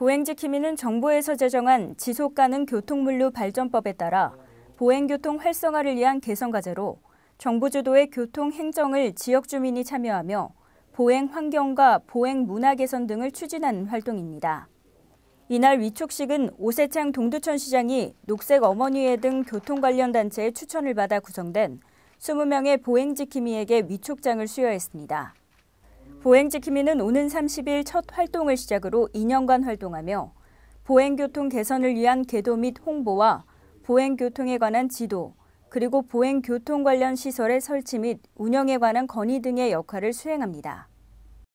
보행지킴이는 정부에서 제정한 지속가능 교통물류 발전법에 따라 보행교통 활성화를 위한 개선과제로 정부 주도의 교통 행정을 지역 주민이 참여하며 보행 환경과 보행 문화 개선 등을 추진하는 활동입니다. 이날 위촉식은 오세창 동두천 시장이 녹색 어머니회 등 교통 관련 단체의 추천을 받아 구성된 20명의 보행 지킴이에게 위촉장을 수여했습니다. 보행지킴이는 오는 30일 첫 활동을 시작으로 2년간 활동하며 보행교통 개선을 위한 계도 및 홍보와 보행교통에 관한 지도, 그리고 보행교통 관련 시설의 설치 및 운영에 관한 건의 등의 역할을 수행합니다.